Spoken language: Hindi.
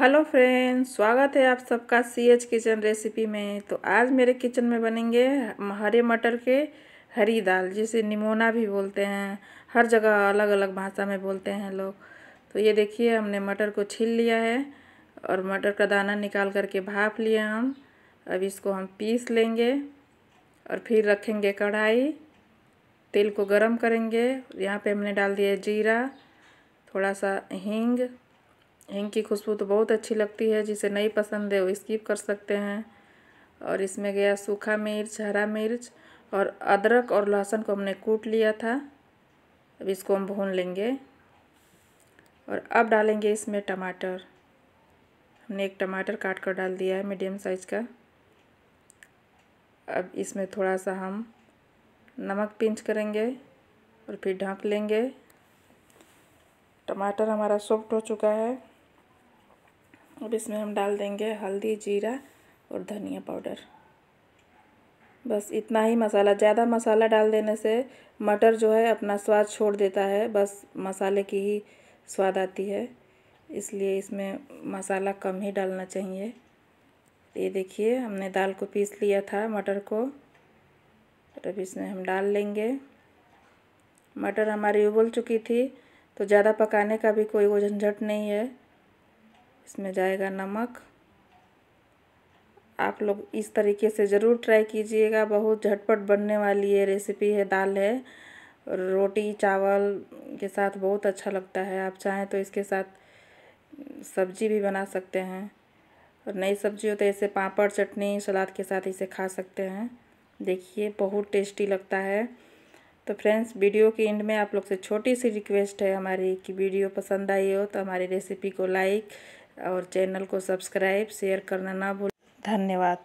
हेलो फ्रेंड्स स्वागत है आप सबका सी एच किचन रेसिपी में तो आज मेरे किचन में बनेंगे हरे मटर के हरी दाल जिसे निमोना भी बोलते हैं हर जगह अलग अलग भाषा में बोलते हैं लोग तो ये देखिए हमने मटर को छील लिया है और मटर का दाना निकाल करके भाप लिए हम अब इसको हम पीस लेंगे और फिर रखेंगे कढ़ाई तेल को गरम करेंगे यहाँ पे हमने डाल दिया जीरा थोड़ा सा हींग हिंग की खुशबू तो बहुत अच्छी लगती है जिसे नहीं पसंद है वो स्किप कर सकते हैं और इसमें गया सूखा मिर्च हरा मिर्च और अदरक और लहसुन को हमने कूट लिया था अब इसको हम भून लेंगे और अब डालेंगे इसमें टमाटर हमने एक टमाटर काट कर डाल दिया है मीडियम साइज़ का अब इसमें थोड़ा सा हम नमक पिंच करेंगे और फिर ढक लेंगे टमाटर हमारा सॉफ्ट हो चुका है और इसमें हम डाल देंगे हल्दी जीरा और धनिया पाउडर बस इतना ही मसाला ज़्यादा मसाला डाल देने से मटर जो है अपना स्वाद छोड़ देता है बस मसाले की ही स्वाद आती है इसलिए इसमें मसाला कम ही डालना चाहिए ये देखिए हमने दाल को पीस लिया था मटर को और अब इसमें हम डाल लेंगे मटर हमारी उबल चुकी थी तो ज़्यादा पकाने का भी कोई वो झंझट नहीं है इसमें जाएगा नमक आप लोग इस तरीके से ज़रूर ट्राई कीजिएगा बहुत झटपट बनने वाली ये रेसिपी है दाल है रोटी चावल के साथ बहुत अच्छा लगता है आप चाहें तो इसके साथ सब्जी भी बना सकते हैं और नई सब्जी हो तो ऐसे पापड़ चटनी सलाद के साथ इसे खा सकते हैं देखिए बहुत टेस्टी लगता है तो फ्रेंड्स वीडियो के एंड में आप लोग से छोटी सी रिक्वेस्ट है हमारी कि वीडियो पसंद आई हो तो हमारी रेसिपी को लाइक और चैनल को सब्सक्राइब शेयर करना ना भूल धन्यवाद